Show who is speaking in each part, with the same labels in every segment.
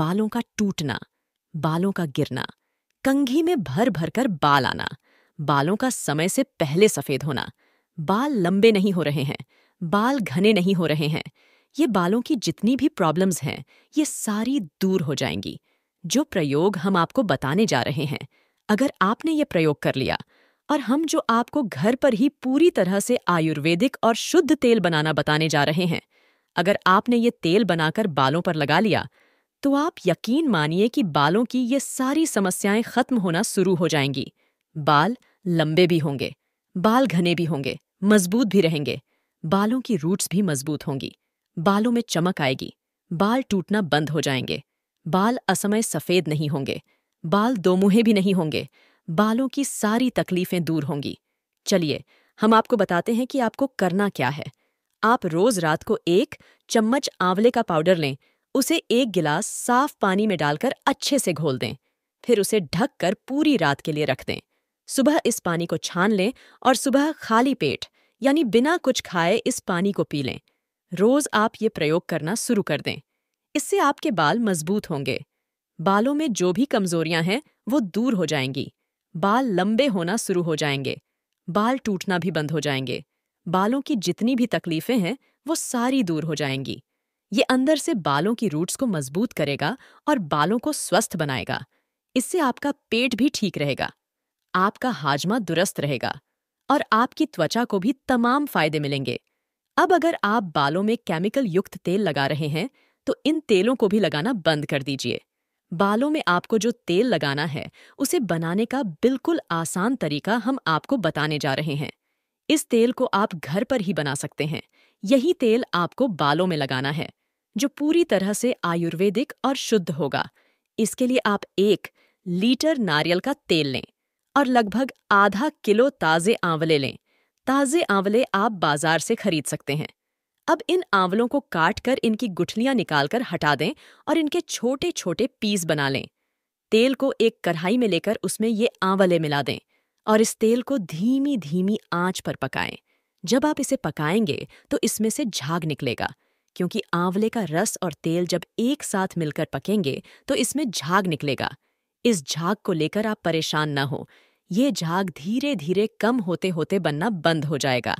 Speaker 1: बालों का टूटना बालों का गिरना कंघी में भर भर कर बाल आना बालों का समय से पहले सफ़ेद होना बाल लंबे नहीं हो रहे हैं बाल घने नहीं हो रहे हैं ये बालों की जितनी भी प्रॉब्लम्स हैं ये सारी दूर हो जाएंगी जो प्रयोग हम आपको बताने जा रहे हैं अगर आपने ये प्रयोग कर लिया और हम जो आपको घर पर ही पूरी तरह से आयुर्वेदिक और शुद्ध तेल बनाना बताने जा रहे हैं अगर आपने ये तेल बनाकर बालों पर लगा लिया तो आप यकीन मानिए कि बालों की ये सारी समस्याएं खत्म होना शुरू हो जाएंगी बाल लंबे भी होंगे बाल घने भी होंगे मजबूत भी रहेंगे बालों की रूट्स भी मजबूत होंगी बालों में चमक आएगी बाल टूटना बंद हो जाएंगे बाल असमय सफ़ेद नहीं होंगे बाल दो मुहे भी नहीं होंगे बालों की सारी तकलीफें दूर होंगी चलिए हम आपको बताते हैं कि आपको करना क्या है आप रोज रात को एक चम्मच आंवले का पाउडर लें उसे एक गिलास साफ पानी में डालकर अच्छे से घोल दें फिर उसे ढककर पूरी रात के लिए रख दें सुबह इस पानी को छान लें और सुबह खाली पेट यानी बिना कुछ खाए इस पानी को पी लें रोज आप ये प्रयोग करना शुरू कर दें इससे आपके बाल मजबूत होंगे बालों में जो भी कमजोरियां हैं वो दूर हो जाएंगी बाल लंबे होना शुरू हो जाएंगे बाल टूटना भी बंद हो जाएंगे बालों की जितनी भी तकलीफें हैं वो सारी दूर हो जाएंगी ये अंदर से बालों की रूट्स को मजबूत करेगा और बालों को स्वस्थ बनाएगा इससे आपका पेट भी ठीक रहेगा आपका हाजमा दुरुस्त रहेगा और आपकी त्वचा को भी तमाम फायदे मिलेंगे अब अगर आप बालों में केमिकल युक्त तेल लगा रहे हैं तो इन तेलों को भी लगाना बंद कर दीजिए बालों में आपको जो तेल लगाना है उसे बनाने का बिल्कुल आसान तरीका हम आपको बताने जा रहे हैं इस तेल को आप घर पर ही बना सकते हैं यही तेल आपको बालों में लगाना है जो पूरी तरह से आयुर्वेदिक और शुद्ध होगा इसके लिए आप एक लीटर नारियल का तेल लें और लगभग आधा किलो ताज़े आंवले लें ताज़े आंवले आप बाजार से खरीद सकते हैं अब इन आंवलों को काट कर इनकी गुठलियां निकालकर हटा दें और इनके छोटे छोटे पीस बना लें तेल को एक कढ़ाई में लेकर उसमें ये आंवले मिला दें और इस तेल को धीमी धीमी आंच पर पकाएं जब आप इसे पकाएंगे तो इसमें से झाग निकलेगा क्योंकि आंवले का रस और तेल जब एक साथ मिलकर पकेंगे तो इसमें झाग निकलेगा इस झाग को लेकर आप परेशान ना हो ये झाग धीरे धीरे कम होते होते बनना बंद हो जाएगा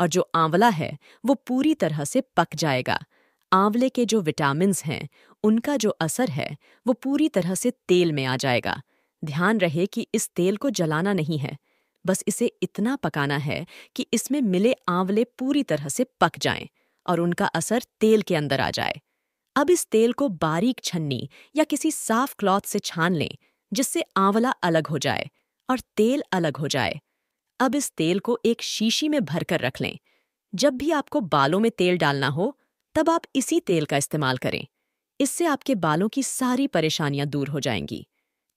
Speaker 1: और जो आंवला है वो पूरी तरह से पक जाएगा आंवले के जो विटामिन हैं उनका जो असर है वो पूरी तरह से तेल में आ जाएगा ध्यान रहे कि इस तेल को जलाना नहीं है बस इसे इतना पकाना है कि इसमें मिले आंवले पूरी तरह से पक जाएं और उनका असर तेल के अंदर आ जाए अब इस तेल को बारीक छन्नी या किसी साफ क्लॉथ से छान लें जिससे आंवला अलग हो जाए और तेल अलग हो जाए अब इस तेल को एक शीशी में भरकर रख लें जब भी आपको बालों में तेल डालना हो तब आप इसी तेल का इस्तेमाल करें इससे आपके बालों की सारी परेशानियां दूर हो जाएंगी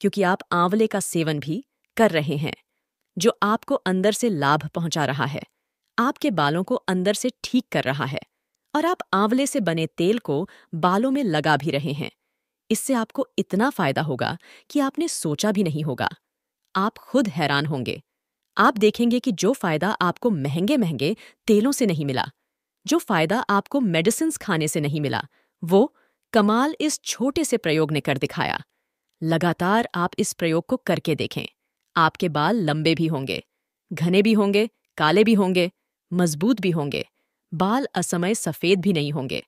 Speaker 1: क्योंकि आप आंवले का सेवन भी कर रहे हैं जो आपको अंदर से लाभ पहुंचा रहा है आपके बालों को अंदर से ठीक कर रहा है और आप आंवले से बने तेल को बालों में लगा भी रहे हैं इससे आपको इतना फायदा होगा कि आपने सोचा भी नहीं होगा आप खुद हैरान होंगे आप देखेंगे कि जो फायदा आपको महंगे महंगे तेलों से नहीं मिला जो फायदा आपको मेडिसिन खाने से नहीं मिला वो कमाल इस छोटे से प्रयोग ने कर दिखाया लगातार आप इस प्रयोग को करके देखें आपके बाल लंबे भी होंगे घने भी होंगे काले भी होंगे मजबूत भी होंगे बाल असमय सफ़ेद भी नहीं होंगे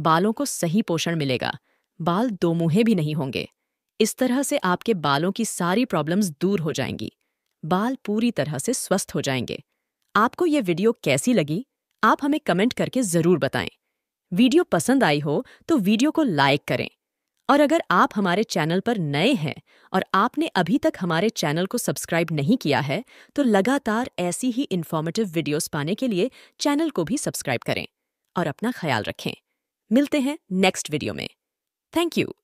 Speaker 1: बालों को सही पोषण मिलेगा बाल दो मुहे भी नहीं होंगे इस तरह से आपके बालों की सारी प्रॉब्लम्स दूर हो जाएंगी बाल पूरी तरह से स्वस्थ हो जाएंगे आपको ये वीडियो कैसी लगी आप हमें कमेंट करके ज़रूर बताएं वीडियो पसंद आई हो तो वीडियो को लाइक करें और अगर आप हमारे चैनल पर नए हैं और आपने अभी तक हमारे चैनल को सब्सक्राइब नहीं किया है तो लगातार ऐसी ही इन्फॉर्मेटिव वीडियोस पाने के लिए चैनल को भी सब्सक्राइब करें और अपना ख्याल रखें मिलते हैं नेक्स्ट वीडियो में थैंक यू